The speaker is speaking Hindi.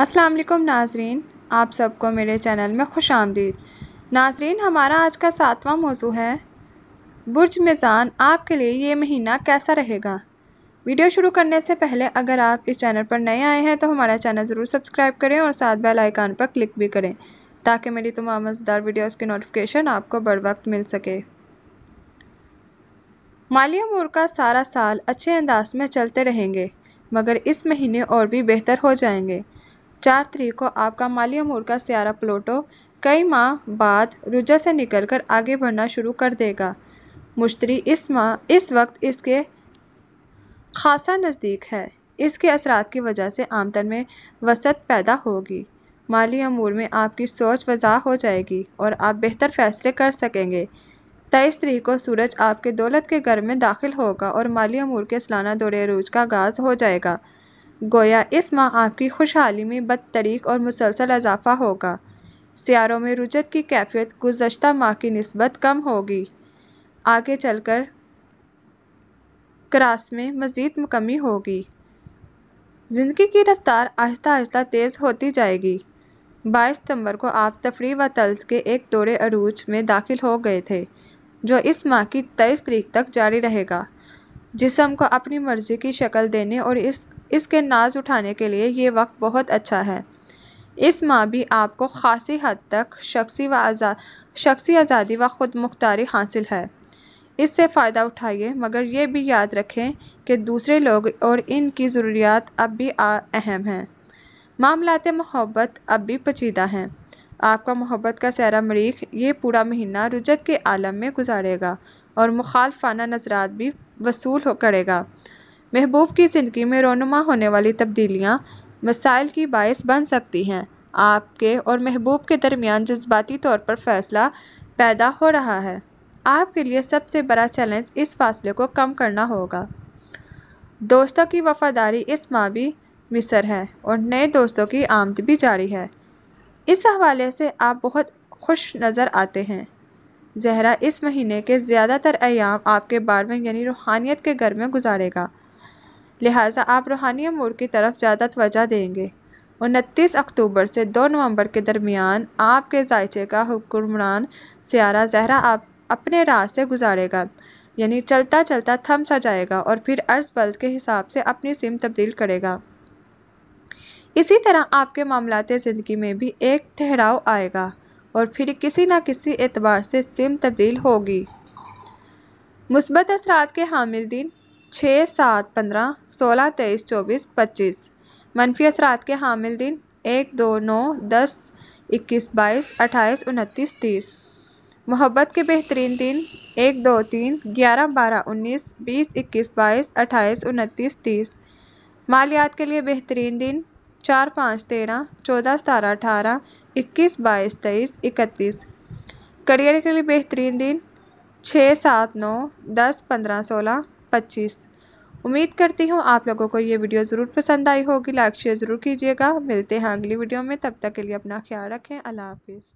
अस्सलाम वालेकुम नाजरीन आप सबको मेरे चैनल में खुश आमदीद नाजरीन हमारा आज का सातवां मौजू है बुर्ज मिज़ान आपके लिए ये महीना कैसा रहेगा वीडियो शुरू करने से पहले अगर आप इस चैनल पर नए आए हैं तो हमारा चैनल ज़रूर सब्सक्राइब करें और साथ बेल आइकान पर क्लिक भी करें ताकि मेरी तमाम मज़ेदार वीडियोज़ की नोटिफिकेशन आपको बर वक्त मिल सके माली अमूर का सारा साल अच्छे अंदाज में चलते रहेंगे मगर इस महीने और भी बेहतर हो जाएंगे चार तरीक को आपका मालिया मोड़ का स्यारा प्लोटो कई माह बाद रुजा से निकलकर आगे बढ़ना शुरू कर देगा मुश्तरी इस माह इस वक्त इसके खासा नज़दीक है इसके असरात की वजह से आमदन में वसत पैदा होगी माली अमूर में आपकी सोच वजह हो जाएगी और आप बेहतर फैसले कर सकेंगे तेईस तरीक को सूरज आपके दौलत के घर में दाखिल होगा और माली अमूर के सालाना दौरे रूज का आगाज़ हो जाएगा गोया इस माह आपकी खुशहाली में बदतरीक और मुसलसल इजाफा होगा सियारों में रुजत की कैफियत गुजशत माह की नस्बत कम होगी आगे चलकर क्रास में मज़ीद कमी होगी ज़िंदगी की रफ्तार आहिस्ता आहिस्ता तेज़ होती जाएगी बाईस सितंबर को आप तफरी व तल्स के एक दौरे अरूज में दाखिल हो गए थे जो इस माह की तेईस तरीक तक जारी रहेगा जिसम को अपनी मर्ज़ी की शक्ल देने और इस इसके नाज उठाने के लिए ये वक्त बहुत अच्छा है इस माह भी आपको खासी हद तक शख्सी व आज़ा शख्सी आज़ादी व ख़ुद मुख्तारी हासिल है इससे फ़ायदा उठाइए मगर ये भी याद रखें कि दूसरे लोग और इनकी ज़रूरियात अब भी अहम हैं मामलात मोहब्बत अब भी पचीदा हैं आपका मोहब्बत का सहरा मरीख ये पूरा महीना रुजत के आलम में गुजारेगा और मुखालफाना नजरात भी वसूल करेगा महबूब की ज़िंदगी में रोनुमा होने वाली तब्दीलियाँ मसाइल की बायस बन सकती हैं आपके और महबूब के दरमियान जज्बाती तौर पर फैसला पैदा हो रहा है आपके लिए सबसे बड़ा चैलेंज इस फासले को कम करना होगा दोस्तों की वफादारी इस माह भी मिसर है और नए दोस्तों की आमद भी जारी है इस हवाले से आप बहुत खुश नज़र आते हैं जहरा इस महीने के ज़्यादातर अयाम आपके बार में यानी रूहानियत के घर में गुजारेगा लिहाजा आप रूहानी मूड की तरफ ज़्यादा तोजह देंगे उनतीस अक्टूबर से दो नवंबर के दरमियान आपके जायचे का हुक्मरान सियारा जहरा आप अपने राह से गुजारेगा यानी चलता चलता थम सा जाएगा और फिर अर्ज बल के हिसाब से अपनी सिम तब्दील करेगा इसी तरह आपके मामलाते ज़िंदगी में भी एक ठहराव आएगा और फिर किसी न किसी एतबार से सिम तब्दील होगी मुस्बत असरात के हामिल दिन छः सात पंद्रह सोलह तेईस चौबीस पच्चीस मनफी असरात के हामिल दिन एक दो नौ दस इक्कीस बाईस अट्ठाईस उनतीस तीस मोहब्बत के बेहतरीन दिन एक दो तीन ग्यारह बारह उन्नीस बीस इक्कीस बाईस अट्ठाईस उनतीस तीस मालियात के लिए बेहतरीन दिन चार पाँच तेरह चौदह सतारह अठारह इक्कीस बाईस तेईस इकतीस करियर के लिए बेहतरीन दिन छः सात नौ दस पंद्रह सोलह पच्चीस उम्मीद करती हूँ आप लोगों को ये वीडियो ज़रूर पसंद आई होगी लाइक शेयर ज़रूर कीजिएगा मिलते हैं अगली वीडियो में तब तक के लिए अपना ख्याल रखें अल्लाह हाफिज़